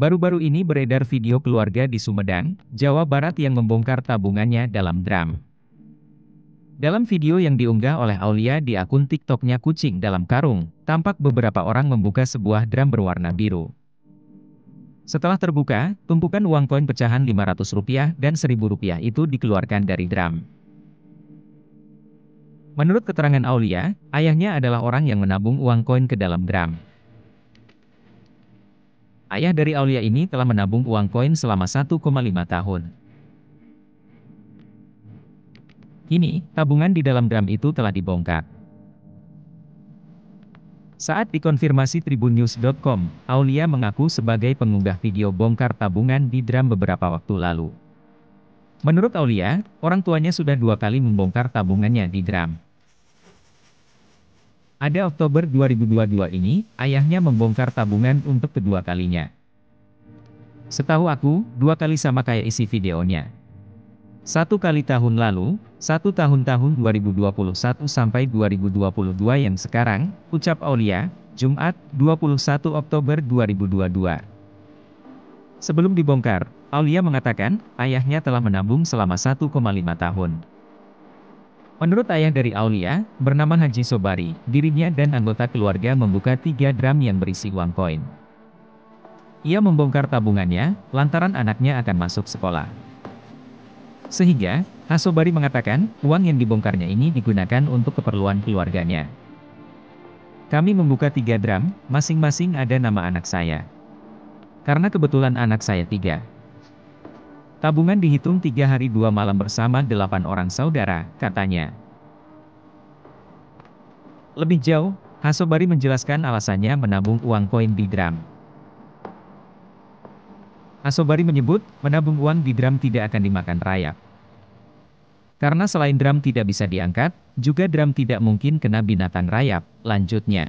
Baru-baru ini beredar video keluarga di Sumedang, Jawa Barat yang membongkar tabungannya dalam drum. Dalam video yang diunggah oleh Aulia di akun TikToknya Kucing dalam Karung, tampak beberapa orang membuka sebuah drum berwarna biru. Setelah terbuka, tumpukan uang koin pecahan Rp500 dan Rp1.000 itu dikeluarkan dari drum. Menurut keterangan Aulia, ayahnya adalah orang yang menabung uang koin ke dalam drum. Ayah dari Aulia ini telah menabung uang koin selama 1,5 tahun. Kini, tabungan di dalam drum itu telah dibongkar. Saat dikonfirmasi tribunnews.com, Aulia mengaku sebagai pengunggah video bongkar tabungan di drum beberapa waktu lalu. Menurut Aulia, orang tuanya sudah dua kali membongkar tabungannya di drum. Ada Oktober 2022 ini, ayahnya membongkar tabungan untuk kedua kalinya. Setahu aku, dua kali sama kayak isi videonya. Satu kali tahun lalu, satu tahun tahun 2021 sampai 2022 yang sekarang, ucap Aulia, Jumat, 21 Oktober 2022. Sebelum dibongkar, Aulia mengatakan, ayahnya telah menabung selama 1,5 tahun. Menurut ayah dari Aulia, bernama Haji Sobari, dirinya dan anggota keluarga membuka tiga drum yang berisi uang koin. Ia membongkar tabungannya, lantaran anaknya akan masuk sekolah. Sehingga, Hasobari mengatakan, uang yang dibongkarnya ini digunakan untuk keperluan keluarganya. Kami membuka tiga drum, masing-masing ada nama anak saya. Karena kebetulan anak saya tiga, Tabungan dihitung tiga hari dua malam bersama delapan orang saudara, katanya. Lebih jauh, Hasobari menjelaskan alasannya menabung uang koin di Bidram. Hasobari menyebut, menabung uang di drum tidak akan dimakan rayap. Karena selain drum tidak bisa diangkat, juga drum tidak mungkin kena binatang rayap, lanjutnya.